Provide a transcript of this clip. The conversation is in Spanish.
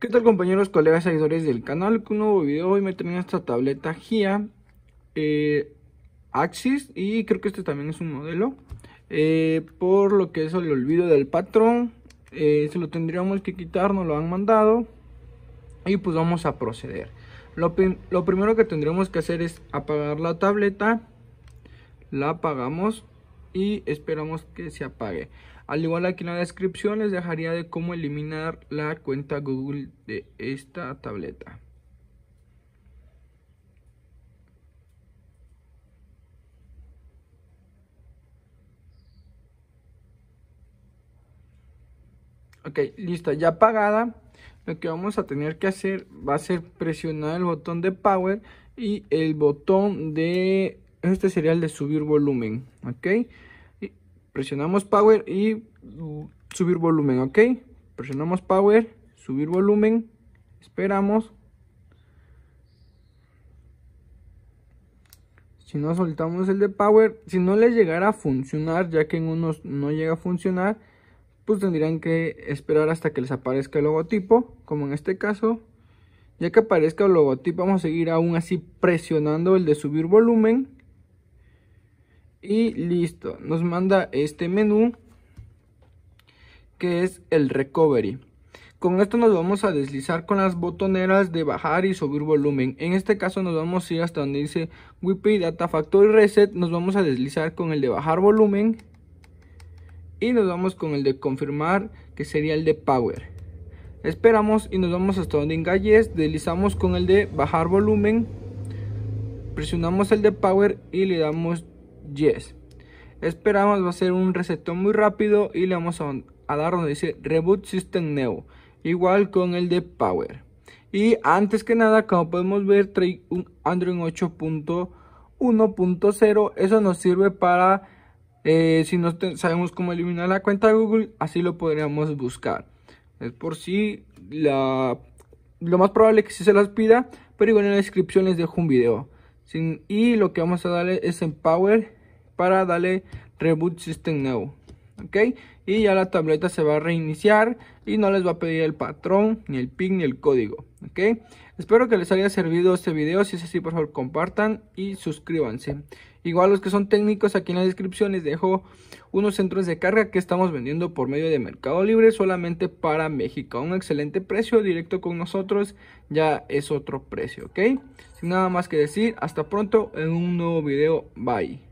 ¿Qué tal compañeros, colegas, seguidores del canal? Con un nuevo video hoy me traen esta tableta GIA eh, Axis y creo que este también es un modelo eh, Por lo que eso le olvido del patrón eh, Se lo tendríamos que quitar, nos lo han mandado Y pues vamos a proceder lo, primero que tendríamos que hacer es apagar la tableta La apagamos y esperamos que se apague. Al igual aquí en la descripción les dejaría de cómo eliminar la cuenta Google de esta tableta. Ok, lista, ya apagada. Lo que vamos a tener que hacer va a ser presionar el botón de power y el botón de este sería el de subir volumen, ¿ok? presionamos power y subir volumen, ok, presionamos power, subir volumen, esperamos, si no soltamos el de power, si no les llegara a funcionar, ya que en unos no llega a funcionar, pues tendrían que esperar hasta que les aparezca el logotipo, como en este caso, ya que aparezca el logotipo vamos a seguir aún así presionando el de subir volumen y listo, nos manda este menú que es el recovery. Con esto nos vamos a deslizar con las botoneras de bajar y subir volumen. En este caso nos vamos a ir hasta donde dice WP Data Factory Reset. Nos vamos a deslizar con el de bajar volumen. Y nos vamos con el de confirmar que sería el de Power. Esperamos y nos vamos hasta donde galles Deslizamos con el de bajar volumen. Presionamos el de Power y le damos Yes. Esperamos va a ser un receptor muy rápido y le vamos a, dar donde dice Reboot System Neo Igual con el de Power. Y antes que nada, como podemos ver, trae un Android 8.1.0. Eso nos sirve para, eh, si no sabemos cómo eliminar la cuenta de Google, así lo podríamos buscar. Es por si lo más probable que si se las pida, pero igual en la descripción les dejo un video y lo que vamos a darle es Empower para darle Reboot System nuevo ok y ya la tableta se va a reiniciar y no les va a pedir el patrón ni el pin ni el código ok espero que les haya servido este video si es así por favor compartan y suscríbanse igual los que son técnicos aquí en la descripción les dejo unos centros de carga que estamos vendiendo por medio de mercado libre solamente para México un excelente precio directo con nosotros ya es otro precio ok sin nada más que decir hasta pronto en un nuevo video bye